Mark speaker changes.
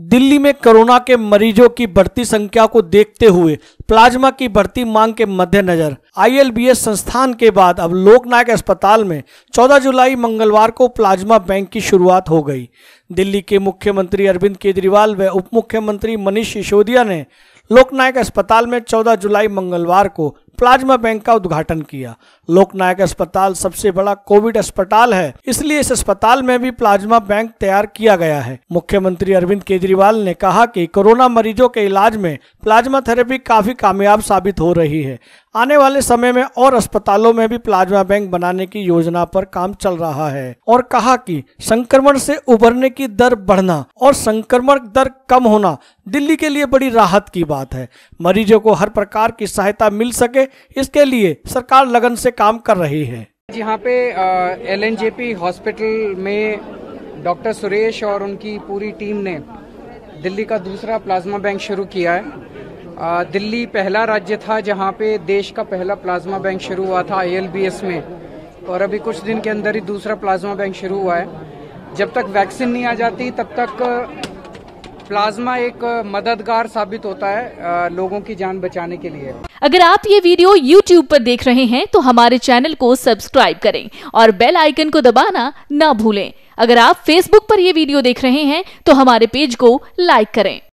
Speaker 1: दिल्ली में कोरोना के मरीजों की बढ़ती संख्या को देखते हुए प्लाज्मा की बढ़ती मांग के मद्देनजर आईएलबीएस संस्थान के बाद अब लोकनायक अस्पताल में 14 जुलाई मंगलवार को प्लाज्मा बैंक की शुरुआत हो गई दिल्ली के मुख्यमंत्री अरविंद केजरीवाल व उप मुख्यमंत्री मनीष सिसोदिया ने लोकनायक अस्पताल में 14 जुलाई मंगलवार को प्लाज्मा बैंक का उद्घाटन किया लोकनायक अस्पताल सबसे बड़ा कोविड अस्पताल है इसलिए इस अस्पताल में भी प्लाज्मा बैंक तैयार किया गया है मुख्यमंत्री अरविंद केजरीवाल ने कहा कि कोरोना मरीजों के इलाज में प्लाज्मा थेरेपी काफी कामयाब साबित हो रही है आने वाले समय में और अस्पतालों में भी प्लाज्मा बैंक बनाने की योजना पर काम चल रहा है और कहा कि संक्रमण से उभरने की दर बढ़ना और संक्रमण दर कम होना दिल्ली के लिए बड़ी राहत की बात है मरीजों को हर प्रकार की सहायता मिल सके इसके लिए सरकार लगन से काम कर रही है
Speaker 2: यहाँ पे L N J P hospital में डॉक्टर सुरेश और उनकी पूरी टीम ने दिल्ली का दूसरा प्लाज्मा बैंक शुरू किया है आ, दिल्ली पहला राज्य था जहाँ पे देश का पहला प्लाज्मा बैंक शुरू हुआ था आई में और अभी कुछ दिन के अंदर ही दूसरा प्लाज्मा बैंक शुरू हुआ है जब तक वैक्सीन नहीं आ जाती तब तक प्लाज्मा एक मददगार साबित होता है लोगों की जान बचाने के लिए
Speaker 3: अगर आप ये वीडियो YouTube पर देख रहे हैं तो हमारे चैनल को सब्सक्राइब करें और बेल आइकन को दबाना ना भूलें अगर आप Facebook पर ये वीडियो देख रहे हैं तो हमारे पेज को लाइक करें